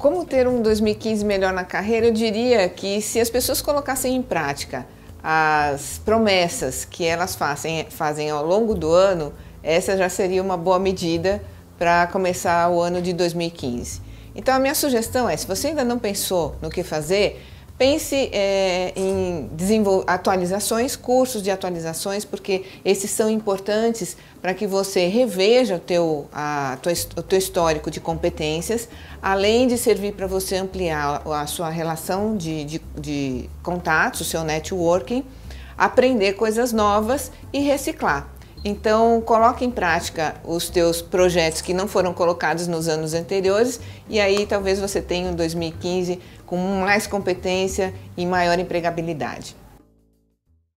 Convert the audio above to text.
Como ter um 2015 melhor na carreira? Eu diria que se as pessoas colocassem em prática as promessas que elas fazem, fazem ao longo do ano, essa já seria uma boa medida para começar o ano de 2015. Então, a minha sugestão é: se você ainda não pensou no que fazer, pense é, em atualizações, cursos de atualizações, porque esses são importantes para que você reveja o teu, a, o teu histórico de competências, além de servir para você ampliar a sua relação de, de, de contatos, o seu networking, aprender coisas novas e reciclar. Então, coloque em prática os teus projetos que não foram colocados nos anos anteriores e aí talvez você tenha um 2015 com mais competência e maior empregabilidade.